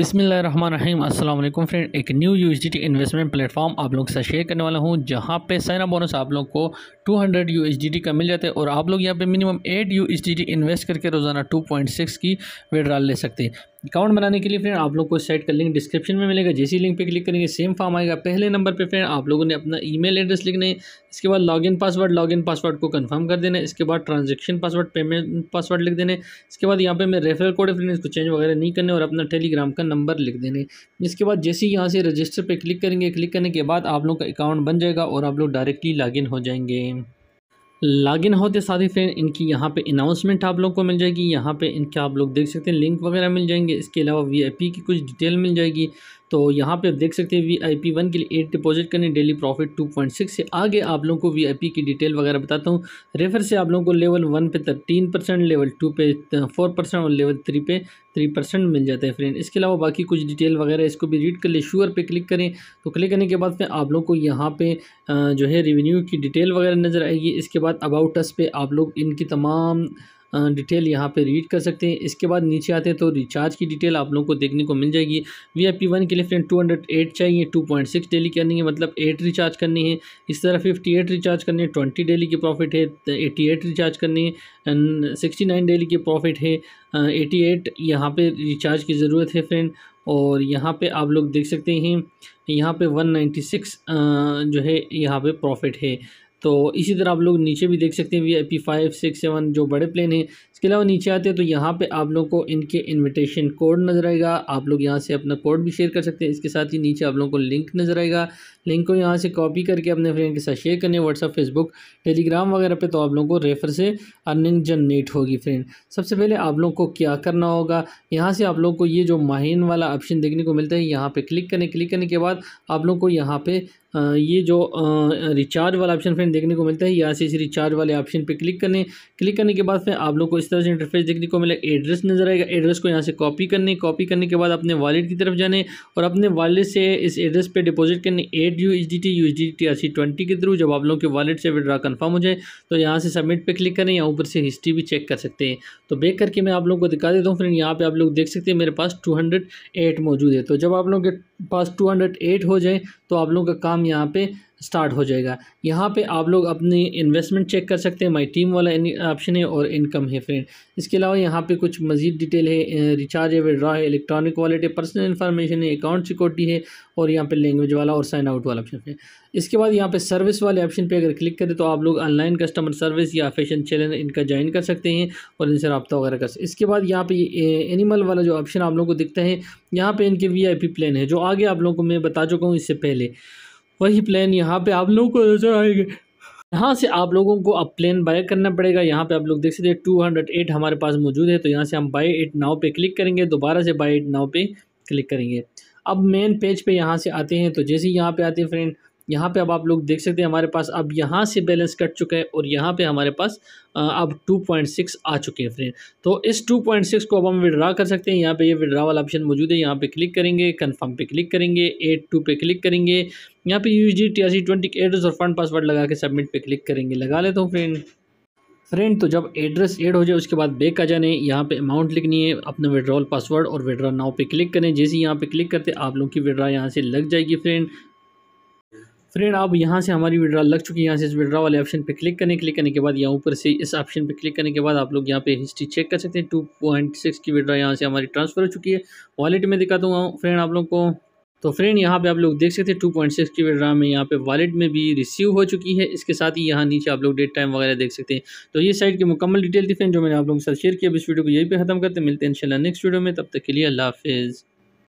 अस्सलाम वालेकुम फ्रेंड एक न्यू यू इन्वेस्टमेंट प्लेटफॉर्म आप लोग के साथ शेयर करने वाला हूँ जहाँ पे साइनअप बोनस आप लोग को 200 यू का मिल जाता है और आप लोग यहाँ पे मिनिमम 8 यू इन्वेस्ट करके रोज़ाना 2.6 की विड्रॉल ले सकते हैं अकाउंट बनाने के लिए फ्रेंड आप लोग को इस साइट का लिंक डिस्क्रिप्शन में मिलेगा जैसी लिंक पे क्लिक करेंगे सेम फॉर्म आएगा पहले नंबर पे फ्रेंड आप लोगों ने अपना ईमेल एड्रेस लिखना है इसके बाद लॉगिन पासवर्ड लॉगिन पासवर्ड को कंफर्म कर देना है इसके बाद ट्रांजेक्शन पासवर्ड पेमेंट पासवर्ड लिख देने इसके बाद यहाँ पर मैं रेफरल कोड है फ्रेंड इसको चेंज वगैरह नहीं करने और अपना टेलीग्राम का नंबर लिख देने इसके बाद जैसे यहाँ से रजिस्टर पर क्लिक करेंगे क्लिक करने के बाद आप लोग का अकाउंट बन जाएगा और आप लोग डायरेक्टली लॉगिन हो जाएंगे लॉगिन होते साथ ही फ्रेंड इनकी यहाँ पे अनाउंसमेंट आप लोग को मिल जाएगी यहाँ पे इनके आप लोग देख सकते हैं लिंक वगैरह मिल जाएंगे इसके अलावा वीआईपी की कुछ डिटेल मिल जाएगी तो यहाँ पे आप देख सकते हैं वी आई पी वन के लिए एट डिपॉजिट करने daily profit two point six से आगे आप लोगों को वी आई पी की डिटेल वगैरह बताता हूँ रेफर से आप लोगों को लेवल वन पे थर्टीन परसेंट लेवल टू पे फोर uh, परसेंट और लेवल थ्री पे थ्री परसेंट मिल जाता है फ्रेंड इसके अलावा बाकी कुछ डिटेल वगैरह इसको भी रीड कर ले शुअर पे क्लिक करें तो क्लिक करने के बाद फिर आप लोग को यहाँ पे uh, जो है रेवेन्यू की डिटेल वगैरह नज़र आएगी इसके बाद अबाउट अस पे आप लोग इनकी तमाम डिटेल यहाँ पे रीड कर सकते हैं इसके बाद नीचे आते हैं तो रिचार्ज की डिटेल आप लोगों को देखने को मिल जाएगी वी आई पी वन के लिए फ्रेंड टू हंड्रेड एट चाहिए टू पॉइंट सिक्स डेली करनी है मतलब एट रिचार्ज करनी है इस तरह फिफ्टी एट रिचार्ज करनी है ट्वेंटी डेली की प्रॉफिट है एटी एट रिचार्ज करनी है सिक्सटी नाइन डेली की प्रॉफिट है एटी एट यहाँ पर रिचार्ज की ज़रूरत है फ्रेंड और यहाँ पे आप लोग देख सकते हैं यहाँ पे 196 जो है यहाँ पे प्रॉफिट है तो इसी तरह आप लोग नीचे भी देख सकते हैं V I P five six seven जो बड़े प्लेन हैं इसके अलावा नीचे आते हैं तो यहाँ पे आप लोग को इनके इनविटेशन कोड नज़र आएगा आप लोग यहाँ से अपना कोड भी शेयर कर सकते हैं इसके साथ ही नीचे आप लोगों को लिंक नज़र आएगा लिंक को यहाँ से कॉपी करके अपने फ्रेंड के साथ शेयर करने व्हाट्सअप फेसबुक टेलीग्राम वगैरह पर तो आप लोगों को रेफर से अर्निंग जनरेट होगी फ्रेंड सबसे पहले आप लोग को क्या करना होगा यहाँ से आप लोग को ये जो माहिन वाला ऑप्शन देखने को मिलता है यहाँ पर क्लिक करने क्लिक करने के बाद आप लोग को यहाँ पर ये जो रिचार्ज वाला ऑप्शन फ्रेंड देखने को मिलता है यहाँ से इस रिचार्ज वाले ऑप्शन पे क्लिक करने क्लिक करने के बाद फिर आप लोग को इस तरह से इंटरफेस देखने को मिलेगा एड्रेस नजर आएगा एड्रेस को यहाँ से कॉपी करने कॉपी करने के बाद अपने वॉलेट की तरफ जाने और अपने वॉलेट से इस एड्रेस पर डिपोजिट करने eight U H D T U H D T C twenty के थ्रू जब आप लोगों के वॉलेट से विड्रा कन्फर्म हो जाए तो यहाँ से सबमिट पर क्लिक करें या ऊपर से हिस्ट्री भी चेक कर सकते हैं तो बेक करके मैं आप लोग को दिखा देता हूँ फ्रेंड यहाँ पर आप लोग देख सकते हैं मेरे पास टू मौजूद है तो जब आप लोगों के पास टू हो जाए तो आप लोगों का काम यहाँ पे स्टार्ट हो जाएगा यहाँ पे आप लोग अपनी इन्वेस्टमेंट चेक कर सकते हैं माय टीम वाला ऑप्शन है और इनकम है फ्रेंड इसके अलावा यहाँ पे कुछ मजीद डिटेल है रिचार्ज है विड्रा है इलेक्ट्रॉनिक वॉलेट है पर्सनल इन्फॉर्मेशन है अकाउंट सिक्योरिटी है और यहाँ पे लैंग्वेज वाला और साइन आउट वाला ऑप्शन है इसके बाद यहाँ पे सर्विस वाले ऑप्शन पर अगर क्लिक करें तो आप लोग ऑनलाइन कस्टमर सर्विस या फैशन चैनल इनका ज्वाइन कर सकते हैं और इनसे रबा वगैरह कर सकते इसके बाद यहाँ पे एनिमल वाला जो ऑप्शन आप लोगों को दिखता है यहाँ पर इनके वी प्लान है जो आगे आप लोगों को मैं बता चुका हूँ इससे पहले वही प्लान यहाँ पे आप लोगों को नजर आएंगे यहाँ से आप लोगों को अब प्लेन बाय करना पड़ेगा यहाँ पे आप लोग देख सकते हैं टू हंड्रेड एट हमारे पास मौजूद है तो यहाँ से हम बाय एट नाव पे क्लिक करेंगे दोबारा से बाय एट नाव पे क्लिक करेंगे अब मेन पेज पे यहाँ से आते हैं तो जैसे ही यहाँ पे आते हैं फ्रेंड यहाँ पे अब आप लोग देख सकते हैं हमारे पास अब यहाँ से बैलेंस कट चुका है और यहाँ पे हमारे पास अब 2.6 आ चुके हैं फ्रेंड तो इस 2.6 को अब हम विड्रा कर सकते हैं यहाँ पे ये विड्रा वाला ऑप्शन मौजूद है यहाँ पे क्लिक करेंगे कंफर्म पे क्लिक करेंगे एट टू पे क्लिक करेंगे यहाँ पे U G T C twenty address और फंड पासवर्ड लगा के सबमिट पर क्लिक करेंगे लगा लेता हूँ फ्रेंड फ्रेंड तो जब एड्रेस एड हो जाए उसके बाद बैक आ जाने यहाँ पे अमाउंट लिखनी है अपना विड्रॉल पासवर्ड और विड्रा नाव पे क्लिक करें जैसे यहाँ पे क्लिक करते आप लोगों की विड्रा यहाँ से लग जाएगी फ्रेंड फ्रेंड आप यहाँ से हमारी विड्रा लग चुकी है यहाँ से इस विड्रा वाले ऑप्शन पे क्लिक करने क्लिक करने के बाद यहाँ ऊपर से इस ऑप्शन पे क्लिक करने के बाद आप लोग यहाँ पे हिस्ट्री चेक कर सकते हैं टू पॉइंट सिक्स की विड्रा यहाँ से हमारी ट्रांसफर हो चुकी है वॉलेट में दिखाता हूँ फ्रेंड आप लोग को तो फ्रेंड यहाँ पे आप लोग देख सकते हैं टू पॉइंट सिक्स की विड्रा में यहाँ पे वॉलेट में भी रिसीव हो चुकी है इसके साथ ही यहाँ नीचे आप लोग डेट टाइम वगैरह देख सकते हैं तो ये साइट की मुकम्मल डिटेल थी फ्रेंड जो मैंने आप लोगों के साथ शेयर किया अब इस वीडियो को यही पे खत्म करते मिलते हैं इंशाल्लाह नेक्स्ट वीडियो में तब तक के लिए अल्लाह हाफिज़